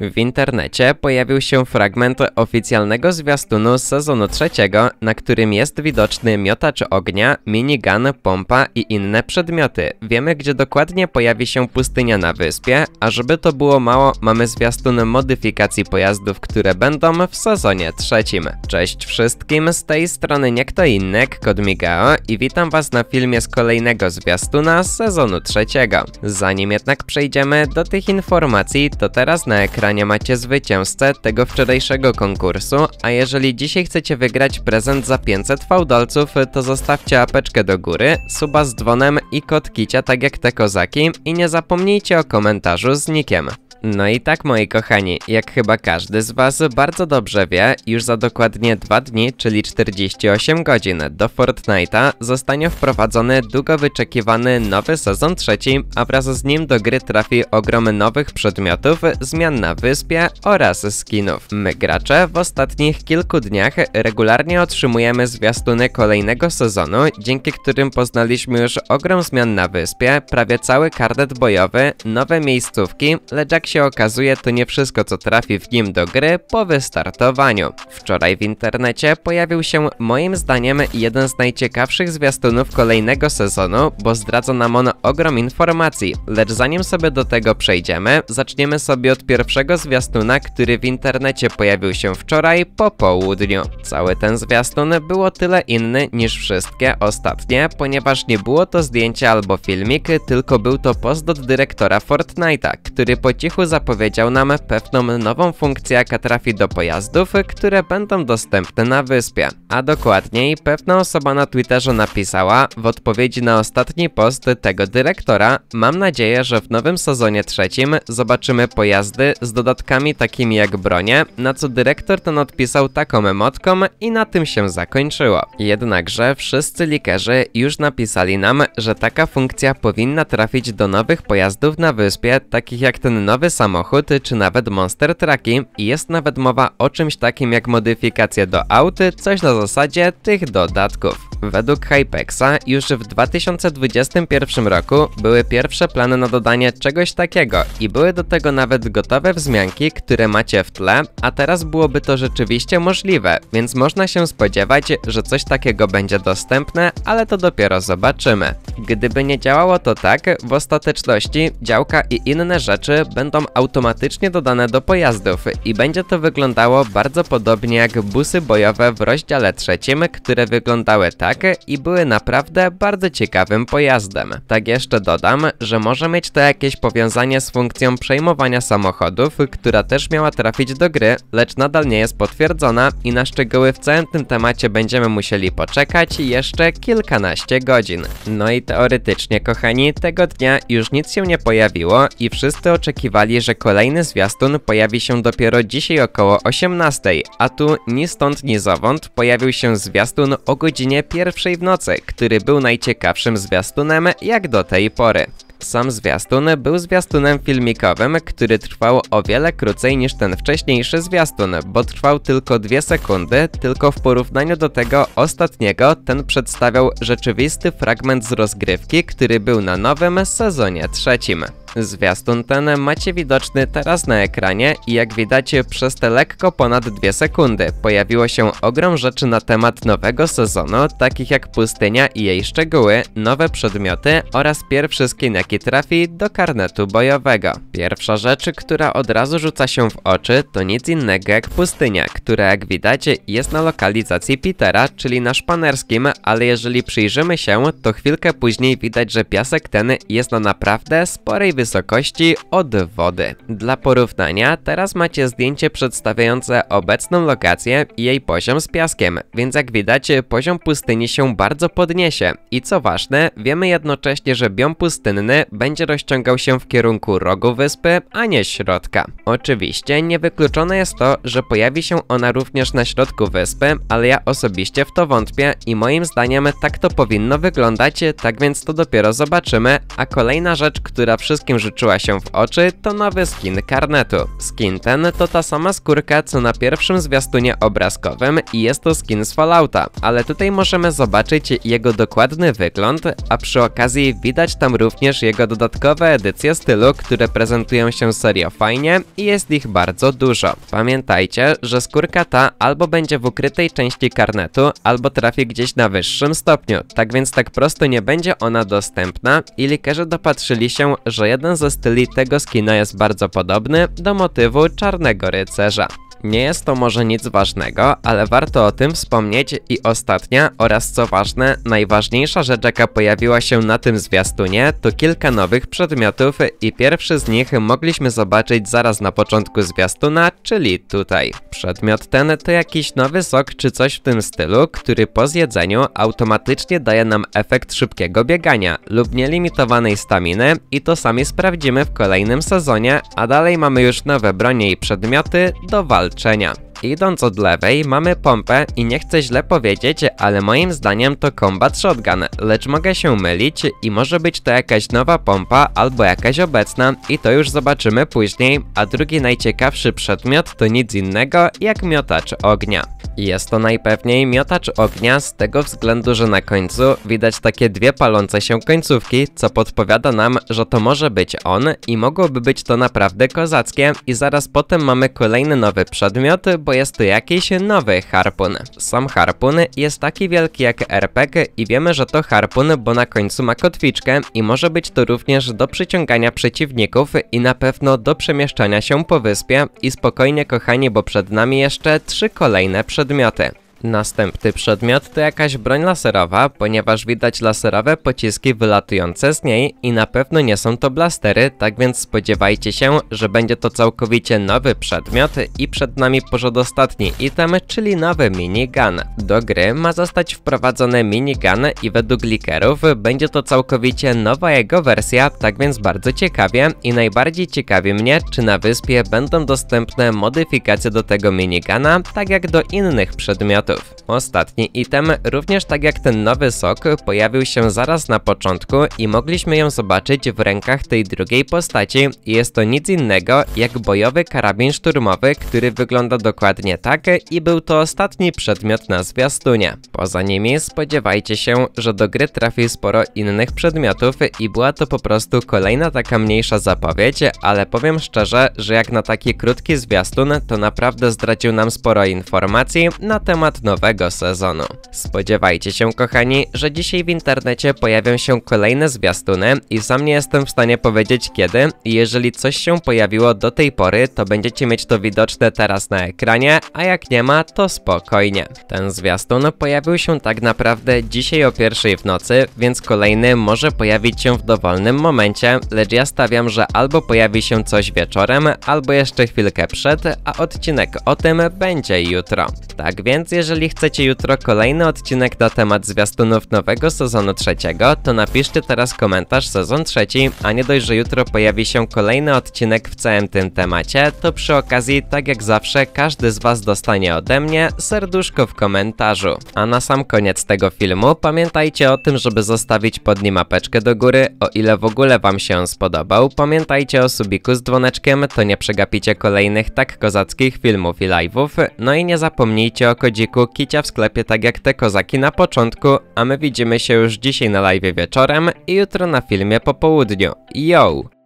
W internecie pojawił się fragment oficjalnego zwiastunu z sezonu trzeciego, na którym jest widoczny miotacz ognia, minigun, pompa i inne przedmioty. Wiemy, gdzie dokładnie pojawi się pustynia na wyspie, a żeby to było mało, mamy zwiastun modyfikacji pojazdów, które będą w sezonie trzecim. Cześć wszystkim, z tej strony nie kto inny, Kod Migao i witam was na filmie z kolejnego zwiastuna z sezonu trzeciego. Zanim jednak przejdziemy do tych informacji, to teraz na ekranie pytania macie zwycięzcę tego wczorajszego konkursu, a jeżeli dzisiaj chcecie wygrać prezent za 500 fałdolców, to zostawcie apeczkę do góry, suba z dzwonem i kod kicia tak jak te kozaki i nie zapomnijcie o komentarzu z nikiem. No i tak moi kochani, jak chyba każdy z was bardzo dobrze wie, już za dokładnie 2 dni, czyli 48 godzin do Fortnite'a zostanie wprowadzony długo wyczekiwany nowy sezon trzeci, a wraz z nim do gry trafi ogrom nowych przedmiotów, zmian na wyspie oraz skinów. My gracze w ostatnich kilku dniach regularnie otrzymujemy zwiastuny kolejnego sezonu, dzięki którym poznaliśmy już ogrom zmian na wyspie, prawie cały kardet bojowy, nowe miejscówki, lecz jak się okazuje, to nie wszystko co trafi w nim do gry po wystartowaniu. Wczoraj w internecie pojawił się moim zdaniem jeden z najciekawszych zwiastunów kolejnego sezonu, bo zdradza nam on ogrom informacji, lecz zanim sobie do tego przejdziemy, zaczniemy sobie od pierwszego zwiastuna, który w internecie pojawił się wczoraj po południu. Cały ten zwiastun był o tyle inny niż wszystkie ostatnie, ponieważ nie było to zdjęcie albo filmik, tylko był to post od dyrektora Fortnite'a, który po cichu Yahoo zapowiedział nam pewną nową funkcję, jaka trafi do pojazdów, które będą dostępne na wyspie. A dokładniej, pewna osoba na Twitterze napisała w odpowiedzi na ostatni post tego dyrektora: Mam nadzieję, że w nowym sezonie trzecim zobaczymy pojazdy z dodatkami takimi jak bronie, na co dyrektor ten odpisał taką emotką i na tym się zakończyło. Jednakże wszyscy likerzy już napisali nam, że taka funkcja powinna trafić do nowych pojazdów na wyspie, takich jak ten nowy nowe samochody czy nawet monster trucki i jest nawet mowa o czymś takim jak modyfikacje do auty, coś na zasadzie tych dodatków. Według Hypexa już w 2021 roku były pierwsze plany na dodanie czegoś takiego i były do tego nawet gotowe wzmianki, które macie w tle, a teraz byłoby to rzeczywiście możliwe, więc można się spodziewać, że coś takiego będzie dostępne, ale to dopiero zobaczymy. Gdyby nie działało to tak, w ostateczności działka i inne rzeczy będą automatycznie dodane do pojazdów i będzie to wyglądało bardzo podobnie jak busy bojowe w rozdziale trzecim, które wyglądały tak i były naprawdę bardzo ciekawym pojazdem. Tak jeszcze dodam, że może mieć to jakieś powiązanie z funkcją przejmowania samochodów, która też miała trafić do gry, lecz nadal nie jest potwierdzona i na szczegóły w całym tym temacie będziemy musieli poczekać jeszcze kilkanaście godzin. No i teoretycznie kochani, tego dnia już nic się nie pojawiło i wszyscy oczekiwali podali, że kolejny zwiastun pojawi się dopiero dzisiaj około 18, a tu ni stąd ni zowąd pojawił się zwiastun o godzinie pierwszej w nocy, który był najciekawszym zwiastunem jak do tej pory. Sam zwiastun był zwiastunem filmikowym, który trwał o wiele krócej niż ten wcześniejszy zwiastun, bo trwał tylko dwie sekundy, tylko w porównaniu do tego ostatniego ten przedstawiał rzeczywisty fragment z rozgrywki, który był na nowym sezonie trzecim. Zwiastun ten macie widoczny teraz na ekranie i jak widać przez te lekko ponad dwie sekundy pojawiło się ogrom rzeczy na temat nowego sezonu, takich jak pustynia i jej szczegóły, nowe przedmioty oraz pierwszy skin jaki trafi do karnetu bojowego. Pierwsza rzecz, która od razu rzuca się w oczy to nic innego jak pustynia, która jak widać jest na lokalizacji Petera, czyli na szpanerskim, ale jeżeli przyjrzymy się to chwilkę później widać, że piasek ten jest na naprawdę sporej wysokości wysokości od wody. Dla porównania, teraz macie zdjęcie przedstawiające obecną lokację i jej poziom z piaskiem, więc jak widać poziom pustyni się bardzo podniesie. I co ważne, wiemy jednocześnie, że biom pustynny będzie rozciągał się w kierunku rogu wyspy, a nie środka. Oczywiście niewykluczone jest to, że pojawi się ona również na środku wyspy, ale ja osobiście w to wątpię i moim zdaniem tak to powinno wyglądać, tak więc to dopiero zobaczymy, a kolejna rzecz, która wszystkim wszystkim rzuciła się w oczy, to nowy skin Karnetu. Skin ten to ta sama skórka co na pierwszym zwiastunie obrazkowym i jest to skin z Fallouta, ale tutaj możemy zobaczyć jego dokładny wygląd, a przy okazji widać tam również jego dodatkowe edycje stylu, które prezentują się serio fajnie i jest ich bardzo dużo. Pamiętajcie, że skórka ta albo będzie w ukrytej części karnetu, albo trafi gdzieś na wyższym stopniu, tak więc tak prosto nie będzie ona dostępna i likerzy dopatrzyli się, że Jeden ze styli tego skina jest bardzo podobny do motywu Czarnego Rycerza. Nie jest to może nic ważnego, ale warto o tym wspomnieć i ostatnia oraz co ważne, najważniejsza rzecz jaka pojawiła się na tym zwiastunie to kilka nowych przedmiotów i pierwszy z nich mogliśmy zobaczyć zaraz na początku zwiastuna, czyli tutaj. Przedmiot ten to jakiś nowy sok czy coś w tym stylu, który po zjedzeniu automatycznie daje nam efekt szybkiego biegania lub nielimitowanej staminy i to sami sprawdzimy w kolejnym sezonie, a dalej mamy już nowe bronie i przedmioty do walki walczenia. Idąc od lewej mamy pompę i nie chcę źle powiedzieć, ale moim zdaniem to combat shotgun, lecz mogę się mylić i może być to jakaś nowa pompa albo jakaś obecna i to już zobaczymy później, a drugi najciekawszy przedmiot to nic innego jak miotacz ognia. Jest to najpewniej miotacz ognia z tego względu, że na końcu widać takie dwie palące się końcówki, co podpowiada nam, że to może być on i mogłoby być to naprawdę kozackie i zaraz potem mamy kolejny nowy przedmiot, bo jest to jakiś nowy harpun. Sam harpun jest taki wielki jak RPG i wiemy, że to harpun, bo na końcu ma kotwiczkę i może być to również do przyciągania przeciwników i na pewno do przemieszczania się po wyspie i spokojnie kochani, bo przed nami jeszcze trzy kolejne przedmioty przedmioty. Następny przedmiot to jakaś broń laserowa, ponieważ widać laserowe pociski wylatujące z niej i na pewno nie są to blastery, tak więc spodziewajcie się, że będzie to całkowicie nowy przedmiot i przed nami ostatni item, czyli nowy minigun. Do gry ma zostać wprowadzony minigun i według likerów będzie to całkowicie nowa jego wersja, tak więc bardzo ciekawie i najbardziej ciekawi mnie, czy na wyspie będą dostępne modyfikacje do tego minigana, tak jak do innych przedmiotów Ostatni item, również tak jak ten nowy sok, pojawił się zaraz na początku i mogliśmy ją zobaczyć w rękach tej drugiej postaci i jest to nic innego jak bojowy karabin szturmowy, który wygląda dokładnie tak i był to ostatni przedmiot na zwiastunie. Poza nimi spodziewajcie się, że do gry trafi sporo innych przedmiotów i była to po prostu kolejna taka mniejsza zapowiedź, ale powiem szczerze, że jak na taki krótki zwiastun, to naprawdę zdradził nam sporo informacji na temat nowego sezonu. Spodziewajcie się kochani, że dzisiaj w internecie pojawią się kolejne zwiastuny i sam nie jestem w stanie powiedzieć kiedy jeżeli coś się pojawiło do tej pory, to będziecie mieć to widoczne teraz na ekranie, a jak nie ma, to spokojnie. Ten zwiastun pojawił się tak naprawdę dzisiaj o pierwszej w nocy, więc kolejny może pojawić się w dowolnym momencie, lecz ja stawiam, że albo pojawi się coś wieczorem, albo jeszcze chwilkę przed, a odcinek o tym będzie jutro. Tak więc jeżeli jeżeli chcecie jutro kolejny odcinek na temat zwiastunów nowego sezonu trzeciego, to napiszcie teraz komentarz sezon trzeci, a nie dość, że jutro pojawi się kolejny odcinek w całym tym temacie, to przy okazji, tak jak zawsze, każdy z Was dostanie ode mnie serduszko w komentarzu. A na sam koniec tego filmu pamiętajcie o tym, żeby zostawić pod nim apeczkę do góry, o ile w ogóle Wam się spodobał. Pamiętajcie o subiku z dzwoneczkiem, to nie przegapicie kolejnych tak kozackich filmów i live'ów. No i nie zapomnijcie o kodziku Kicia w sklepie tak jak te kozaki na początku, a my widzimy się już dzisiaj na live wieczorem i jutro na filmie po południu. Yo!